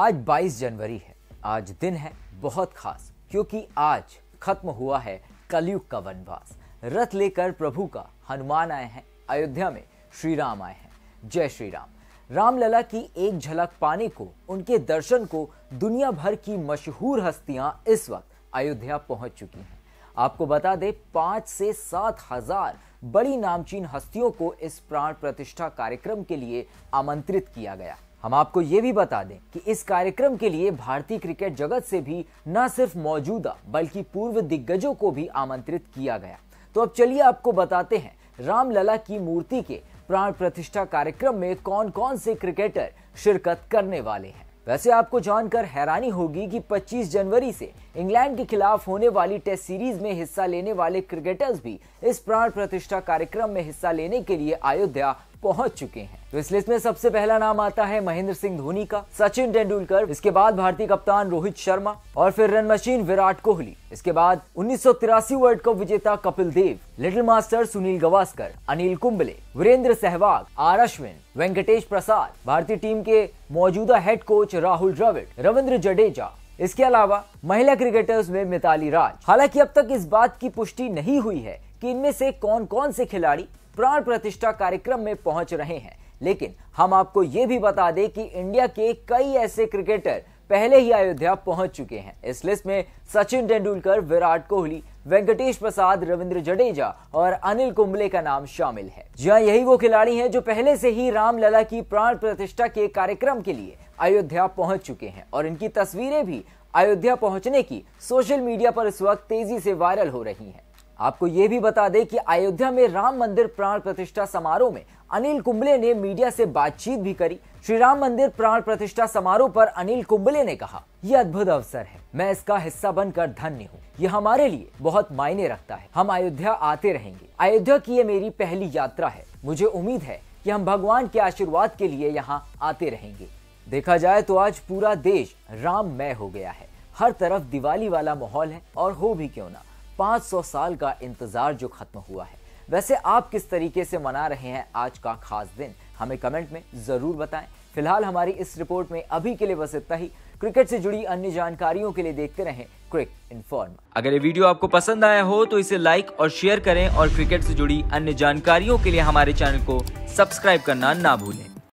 आज 22 जनवरी है आज दिन है बहुत खास क्योंकि आज खत्म हुआ है कलयुग का वनवास रथ लेकर प्रभु का हनुमान आए हैं अयोध्या में श्री राम आए हैं जय श्री राम रामलला की एक झलक पाने को उनके दर्शन को दुनिया भर की मशहूर हस्तियां इस वक्त अयोध्या पहुंच चुकी हैं आपको बता दें पांच से सात हजार बड़ी नामचीन हस्तियों को इस प्राण प्रतिष्ठा कार्यक्रम के लिए आमंत्रित किया गया हम आपको ये भी बता दें कि इस कार्यक्रम के लिए भारतीय क्रिकेट जगत से भी न सिर्फ मौजूदा बल्कि पूर्व दिग्गजों को भी आमंत्रित किया गया तो अब चलिए आपको बताते हैं रामलला की मूर्ति के प्राण प्रतिष्ठा कार्यक्रम में कौन कौन से क्रिकेटर शिरकत करने वाले हैं वैसे आपको जानकर हैरानी होगी कि 25 जनवरी से इंग्लैंड के खिलाफ होने वाली टेस्ट सीरीज में हिस्सा लेने वाले क्रिकेटर्स भी इस प्राण प्रतिष्ठा कार्यक्रम में हिस्सा लेने के लिए अयोध्या पहुंच चुके हैं तो इस लिस्ट में सबसे पहला नाम आता है महेंद्र सिंह धोनी का सचिन तेंदुलकर इसके बाद भारतीय कप्तान रोहित शर्मा और फिर रन मशीन विराट कोहली इसके बाद उन्नीस वर्ल्ड कप विजेता Kapil Dev little master Sunil Gavaskar Anil Kumble Virender Sehwag R Ashwin Venkatesh Prasad भारतीय टीम के मौजूदा हेड कोच राहुल द्रविड़ रविंद्र जडेजा इसके अलावा महिला क्रिकेटर्स में मिताली राज हालांकि अब तक इस बात की पुष्टि नहीं हुई है कि इनमें से कौन कौन से खिलाड़ी प्राण प्रतिष्ठा कार्यक्रम में पहुंच रहे हैं लेकिन हम आपको ये भी बता दें कि इंडिया के कई ऐसे क्रिकेटर पहले ही अयोध्या पहुंच चुके हैं इस लिस्ट में सचिन तेंदुलकर विराट कोहली वेंकटेश प्रसाद रविंद्र जडेजा और अनिल कुंबले का नाम शामिल है जहाँ यही वो खिलाड़ी हैं जो पहले से ही रामलला की प्राण प्रतिष्ठा के कार्यक्रम के लिए अयोध्या पहुंच चुके हैं और इनकी तस्वीरें भी अयोध्या पहुंचने की सोशल मीडिया पर इस वक्त तेजी से वायरल हो रही हैं आपको ये भी बता दें कि अयोध्या में राम मंदिर प्राण प्रतिष्ठा समारोह में अनिल कुंबले ने मीडिया से बातचीत भी करी श्री राम मंदिर प्राण प्रतिष्ठा समारोह पर अनिल कुंबले ने कहा यह अद्भुत अवसर है मैं इसका हिस्सा बनकर धन्य हूँ यह हमारे लिए बहुत मायने रखता है हम अयोध्या आते रहेंगे अयोध्या की ये मेरी पहली यात्रा है मुझे उम्मीद है कि हम भगवान के आशीर्वाद के लिए यहाँ आते रहेंगे देखा जाए तो आज पूरा देश राममय हो गया है हर तरफ दिवाली वाला माहौल है और हो भी क्यों ना 500 साल का इंतजार जो खत्म हुआ है वैसे आप किस तरीके से मना रहे हैं आज का खास दिन हमें कमेंट में जरूर बताएं फिलहाल हमारी इस रिपोर्ट में अभी के लिए बस इतना ही क्रिकेट से जुड़ी अन्य जानकारियों के लिए देखते रहें क्रिक इन्फॉर्म अगर ये वीडियो आपको पसंद आया हो तो इसे लाइक और शेयर करें और क्रिकेट से जुड़ी अन्य जानकारियों के लिए हमारे चैनल को सब्सक्राइब करना ना भूलें